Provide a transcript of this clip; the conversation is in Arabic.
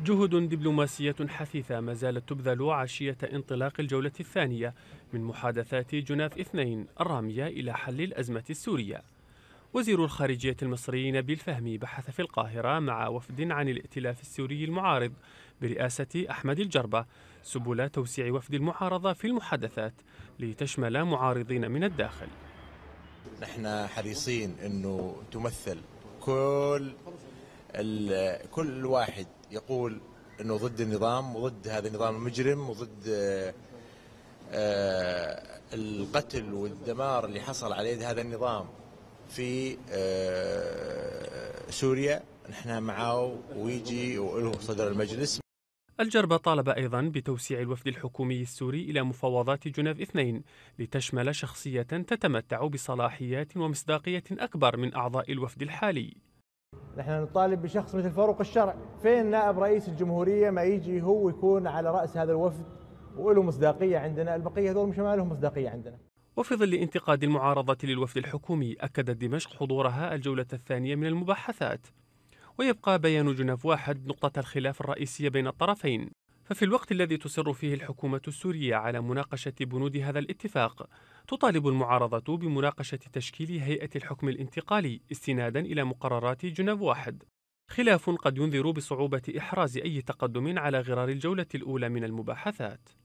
جهود دبلوماسية حثيثة ما زالت تبذل عشية انطلاق الجولة الثانية من محادثات جناف اثنين الرامية إلى حل الأزمة السورية وزير الخارجية المصري نبيل فهمي بحث في القاهرة مع وفد عن الائتلاف السوري المعارض برئاسة أحمد الجربة سبل توسيع وفد المعارضة في المحادثات لتشمل معارضين من الداخل نحن حريصين أنه تمثل كل كل واحد يقول انه ضد النظام وضد هذا النظام المجرم وضد آه، آه، القتل والدمار اللي حصل على يد هذا النظام في آه، سوريا نحن معه ويجي وله صدر المجلس الجربة طالب أيضا بتوسيع الوفد الحكومي السوري إلى مفاوضات جنيف اثنين لتشمل شخصية تتمتع بصلاحيات ومصداقية أكبر من أعضاء الوفد الحالي نحن نطالب بشخص مثل فاروق الشرع فين نائب رئيس الجمهورية ما يجي هو يكون على رأس هذا الوفد وله مصداقية عندنا البقية هذول مش ما لهم مصداقية عندنا وفي ظل انتقاد المعارضة للوفد الحكومي أكدت دمشق حضورها الجولة الثانية من المباحثات ويبقى بيان جنف واحد نقطة الخلاف الرئيسية بين الطرفين ففي الوقت الذي تصر فيه الحكومة السورية على مناقشة بنود هذا الاتفاق تطالب المعارضة بمناقشة تشكيل هيئة الحكم الانتقالي استنادا إلى مقررات جنيف واحد خلاف قد ينذر بصعوبة إحراز أي تقدم على غرار الجولة الأولى من المباحثات